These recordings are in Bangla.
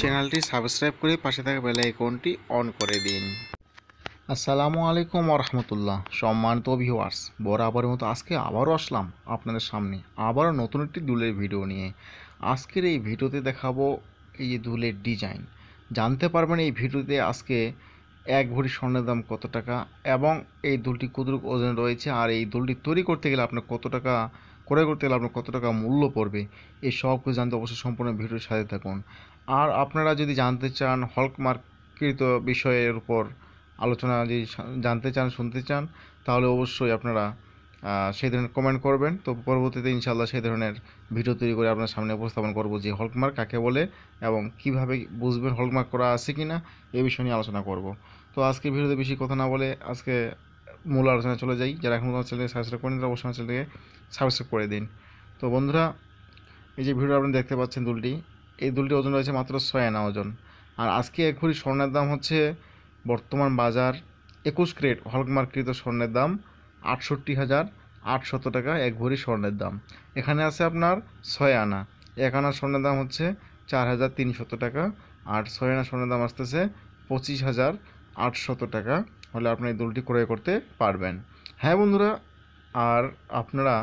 চ্যানেলটি সাবস্ক্রাইব করে পাশে থাকা বেল আইকনটি অন করে দিন আসসালামু আলাইকুম আরহামতুল্লাহ সম্মানিত ভিউয়ার্স বরাবরের মতো আজকে আবারও আসলাম আপনাদের সামনে আবারও নতুন একটি দুলের ভিডিও নিয়ে আজকের এই ভিডিওতে দেখাবো এই যে দুলের ডিজাইন জানতে পারবেন এই ভিডিওতে আজকে এক ভরি স্বর্ণের দাম কত টাকা এবং এই দুলটি কুদরুক ওজন রয়েছে আর এই দুলটি তৈরি করতে গেলে আপনার কত টাকা ক্রয় করতে গেলে আপনার কত টাকা মূল্য পড়বে এই সব কিছু জানতে অবশ্যই সম্পূর্ণ ভিডিওর সাথে থাকুন আর আপনারা যদি জানতে চান হল্ক মার্কৃত বিষয়ের উপর আলোচনা যদি জানতে চান শুনতে চান তাহলে অবশ্যই আপনারা সেই ধরনের কমেন্ট করবেন তো পরবর্তীতে ইনশাল্লাহ সেই ধরনের ভিডিও তৈরি করে আপনার সামনে উপস্থাপন করব যে হলমার্ক কাকে বলে এবং কিভাবে বুঝবেন হলমার্ক করা আছে কি না এ বিষয় নিয়ে আলোচনা করব তো আজকে ভিডিওতে বেশি কথা না বলে আজকে মূল আলোচনায় চলে যাই যারা এখন আমার চ্যানেলকে সাবস্ক্রাইব করেন তারা অবশ্যই আমার চ্যানেলকে সাবস্ক্রাইব করে দিন তো বন্ধুরা এই যে ভিডিওটা আপনি দেখতে পাচ্ছেন দুলটি এই দুলটি ওজন রয়েছে মাত্র ছয় আনা ওজন আর আজকে এক ভরি স্বর্ণের দাম হচ্ছে বর্তমান বাজার একুশ ক্রেট হলমার্কৃত স্বর্ণের দাম আটষট্টি হাজার আটশত টাকা এক ভরি স্বর্ণের দাম এখানে আছে আপনার ছয় আনা এক আনা স্বর্ণের দাম হচ্ছে চার হাজার তিনশত টাকা আর ছয় আনা স্বর্ণের দাম আসতেছে পঁচিশ হাজার আটশত টাকা হলে আপনার এই দুলটি ক্রয় করতে পারবেন হ্যাঁ বন্ধুরা আর আপনারা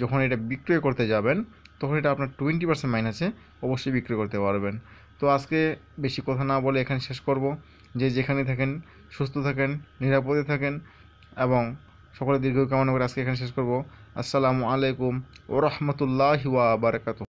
যখন এটা বিক্রয় করতে যাবেন তখন এটা আপনার টোয়েন্টি পার্সেন্ট মাইনাসে অবশ্যই বিক্রি করতে পারবেন তো আজকে বেশি কথা না বলে এখানে শেষ করব যে যেখানে থাকেন সুস্থ থাকেন নিরাপদে থাকেন এবং সকলে দীর্ঘ কামনা করে আজকে এখানে শেষ করব আসসালামু আলাইকুম ও রহমতুল্লাহ ওয়া